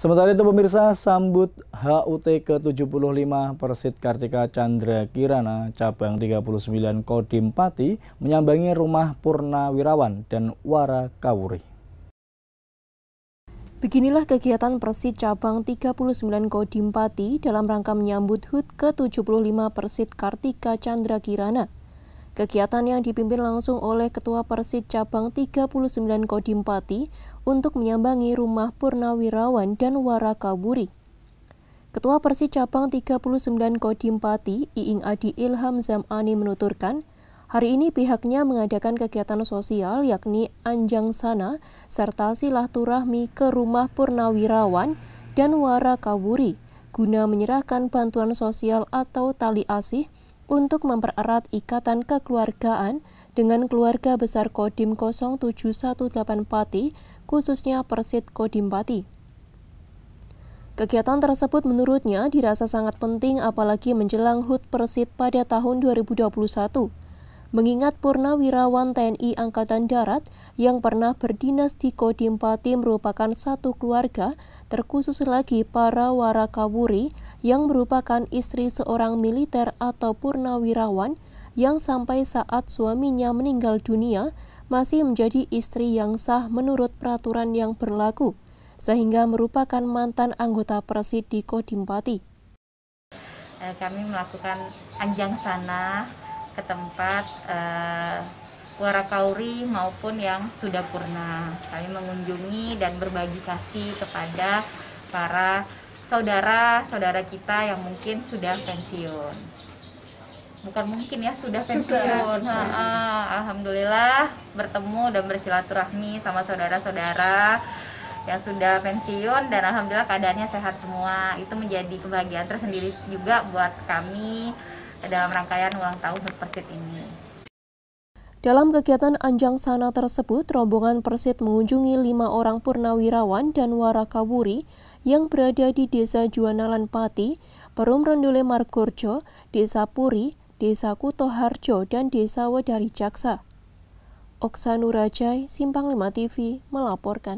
Sementara itu pemirsa sambut HUT ke-75 Persit Kartika Chandra Kirana cabang 39 Kodim Pati menyambangi rumah Purnawirawan dan Wara Kawuri. Beginilah kegiatan Persit cabang 39 Kodim Pati dalam rangka menyambut HUT ke-75 Persit Kartika Chandra Kirana Kegiatan yang dipimpin langsung oleh Ketua Persit Cabang 39 Kodim Pati untuk menyambangi rumah Purnawirawan dan Warakaburi. Ketua Persit Cabang 39 Kodim Pati, Iing Adi Ilham Zamani menuturkan, hari ini pihaknya mengadakan kegiatan sosial yakni Anjang Sana serta silaturahmi ke rumah Purnawirawan dan Warakaburi guna menyerahkan bantuan sosial atau tali asih untuk mempererat ikatan kekeluargaan dengan keluarga besar Kodim 0718 Pati, khususnya Persit Kodim Pati. Kegiatan tersebut menurutnya dirasa sangat penting apalagi menjelang HUT Persit pada tahun 2021, mengingat Purnawirawan TNI Angkatan Darat yang pernah berdinas di Kodim Pati merupakan satu keluarga, terkhusus lagi para Warakawuri, yang merupakan istri seorang militer atau purnawirawan yang sampai saat suaminya meninggal dunia masih menjadi istri yang sah menurut peraturan yang berlaku, sehingga merupakan mantan anggota Persit di Kodimpati. Eh, kami melakukan anjang sana ke tempat eh, warakauri maupun yang sudah purna. Kami mengunjungi dan berbagi kasih kepada para saudara-saudara kita yang mungkin sudah pensiun. Bukan mungkin ya, sudah pensiun. Ha, ha, Alhamdulillah bertemu dan bersilaturahmi sama saudara-saudara yang sudah pensiun dan alhamdulillah keadaannya sehat semua. Itu menjadi kebahagiaan tersendiri juga buat kami dalam rangkaian ulang tahun Persib ini. Dalam kegiatan Anjang Sana tersebut, rombongan Persit mengunjungi lima orang purnawirawan dan warakawuri yang berada di Desa Juanalan Pati, Perum Rendule Margorjo, Desa Puri, Desa Kutoharjo, dan Desa Wedari Jaksa. Oksanurajai, Simpang Lima TV, melaporkan.